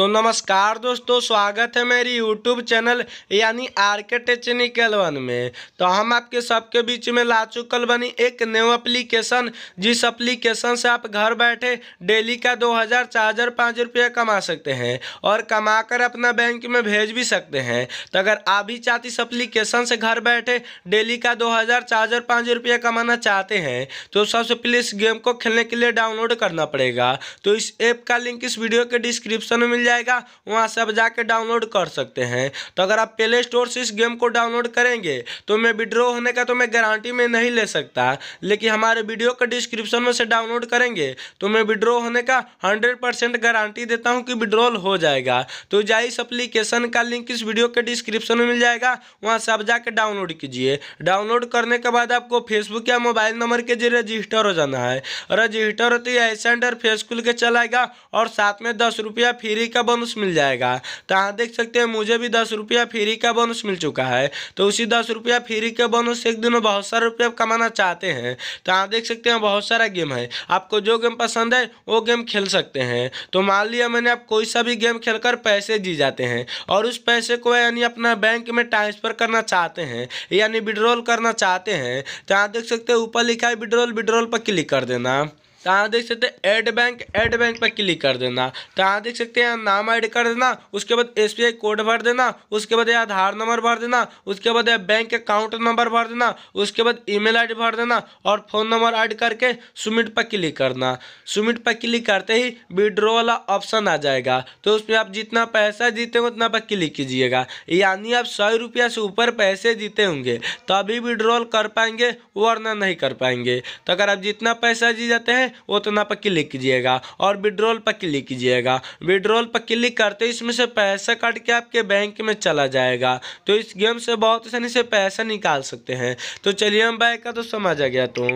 तो नमस्कार दोस्तों स्वागत है मेरी यूट्यूब चैनल यानी आर के टेक्निकल वन में तो हम आपके सबके बीच में ला चुकल बनी एक न्यू एप्लीकेशन जिस एप्लीकेशन से आप घर बैठे डेली का दो हज़ार चार हज़ार पाँच रुपया कमा सकते हैं और कमा कर अपना बैंक में भेज भी सकते हैं तो अगर आप भी चाहते इस एप्लीकेशन से घर बैठे डेली का दो हज़ार चार हज़ार पाँच रुपया कमाना चाहते हैं तो सबसे पहले इस गेम को खेलने के लिए डाउनलोड करना पड़ेगा तो इस ऐप का लिंक इस वीडियो के डिस्क्रिप्शन में मिल जाए जाएगा वहाँ से आप जाके डाउनलोड कर सकते हैं तो अगर आप प्ले स्टोर से इस गेम को डाउनलोड करेंगे तो मैं विड्रॉ होने का तो मैं गारंटी में नहीं ले सकता लेकिन हमारे वीडियो का डिस्क्रिप्शन में से डाउनलोड करेंगे तो मैं विड्रॉ होने का हंड्रेड गारंटी देता हूँ कि विड्रॉल हो जाएगा तो जाए इस अप्लीकेशन का लिंक इस वीडियो के डिस्क्रिप्शन में मिल जाएगा वहाँ से आप जाके डाउनलोड कीजिए डाउनलोड करने के बाद आपको फेसबुक या मोबाइल नंबर के जरिए रजिस्टर हो जाना है रजिस्टर होते ही ऐसे अंडर फेस के चलाएगा और साथ में दस रुपया फ्री फ्री का बोनस मिल जाएगा तो यहाँ देख सकते हैं मुझे भी दस रुपया फ्री का बोनस मिल चुका है तो उसी दस रुपया फ्री का बोनस एक दिन में बहुत सारे रुपया कमाना चाहते हैं तो यहाँ देख सकते हैं बहुत सारा गेम है आपको जो गेम पसंद है वो गेम खेल सकते हैं तो मान लिया मैंने आप कोई सा भी गेम खेल पैसे जी जाते हैं और उस पैसे को यानी अपना बैंक में ट्रांसफ़र करना चाहते हैं यानी विड्रॉल करना चाहते हैं तो यहाँ देख सकते हैं ऊपर लिखा है विड्रॉल विड्रॉल पर क्लिक कर देना तो यहाँ देख सकते हैं एड बैंक एड बैंक पर क्लिक कर देना तो यहाँ देख सकते हैं नाम ऐड कर देना उसके बाद एस कोड भर देना उसके बाद आधार नंबर भर देना उसके बाद बैंक अकाउंट नंबर भर देना उसके बाद ईमेल आईडी भर देना और फ़ोन नंबर ऐड करके सुमिट पर क्लिक करना सुमिट पर क्लिक करते ही विड्रो वाला ऑप्शन आ जाएगा तो उसमें आप जितना पैसा जीते उतना पर क्लिक कीजिएगा यानी आप सौ रुपया से ऊपर पैसे जीते होंगे तभी विड्रॉल कर पाएंगे वरना नहीं कर पाएंगे तो अगर आप जितना पैसा जी जाते हैं उतना तो पर क्लिक कीजिएगा और विड्रॉल पर क्लिक कीजिएगा विड्रॉल पर क्लिक करते इसमें से पैसा कट के आपके बैंक में चला जाएगा तो इस गेम से बहुत आसानी से पैसा निकाल सकते हैं तो चलिए हम बाइक का तो समझ आ गया तो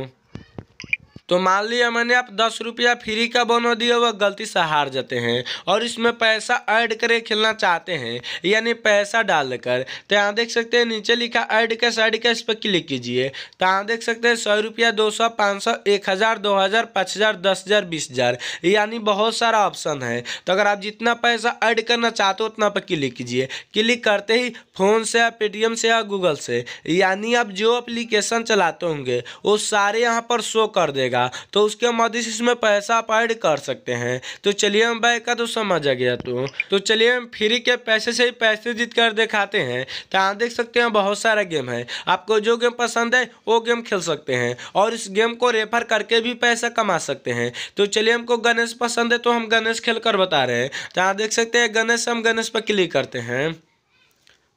तो मान लिया मैंने आप दस रुपया फ्री का बोनो दिया वह गलती से हार जाते हैं और इसमें पैसा ऐड करके खेलना चाहते हैं यानी पैसा डालकर तो यहाँ देख सकते हैं नीचे लिखा ऐड कैश ऐड कैश पर क्लिक कीजिए तो यहाँ देख सकते हैं सौ रुपया दो सौ पाँच सौ एक हज़ार दो हज़ार पाँच हज़ार दस हज़ार बीस हज़ार यानी बहुत सारा ऑप्शन है तो अगर आप जितना पैसा ऐड करना चाहते हो उतना पर क्लिक कीजिए क्लिक करते ही फ़ोन से या पेटीएम से या गूगल से यानी आप जो अप्लीकेशन चलाते होंगे वो सारे यहाँ पर शो कर देगा जाएगा तो उसके हम इसमें पैसा आप ऐड कर सकते हैं तो चलिए हम बाय का तो समझ आ गया तो तो चलिए हम फ्री के पैसे से ही पैसे जीत कर दिखाते हैं तो यहाँ देख सकते हैं बहुत सारा गेम है आपको जो गेम पसंद है वो गेम खेल सकते हैं और इस गेम को रेफर करके भी पैसा कमा सकते हैं तो चलिए हमको गणेश पसंद है तो हम गणेश खेल कर बता रहे हैं तो यहाँ देख सकते हैं गणेश हम गणेश पर क्लिक करते हैं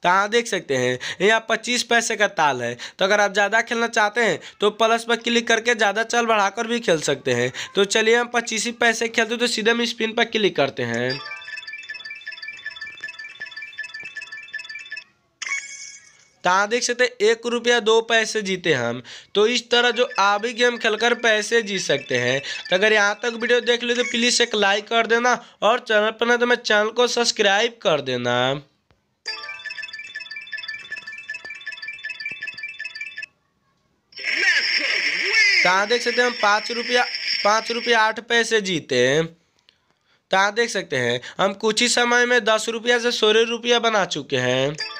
तो यहाँ देख सकते हैं यहाँ पच्चीस पैसे का ताल है तो अगर आप ज़्यादा खेलना चाहते हैं तो प्लस पर क्लिक करके ज़्यादा चल बढ़ाकर भी खेल सकते हैं तो चलिए हम पच्चीस ही पैसे खेलते तो सीधे हम स्पिन पर क्लिक करते हैं कहाँ तो देख सकते हैं एक रुपया दो पैसे जीते हम तो इस तरह जो आप ही गेम खेलकर पैसे जीत सकते हैं तो अगर यहाँ तक वीडियो देख ली तो प्लीज़ एक लाइक कर देना और चैनल पर ना तो मैं चैनल को सब्सक्राइब कर देना कहाँ देख सकते हैं हम पाँच रुपया पाँच रुपया आठ पैसे जीते हैं तो कहाँ देख सकते हैं हम कुछ ही समय में दस रुपया से सोलह रुपया बना चुके हैं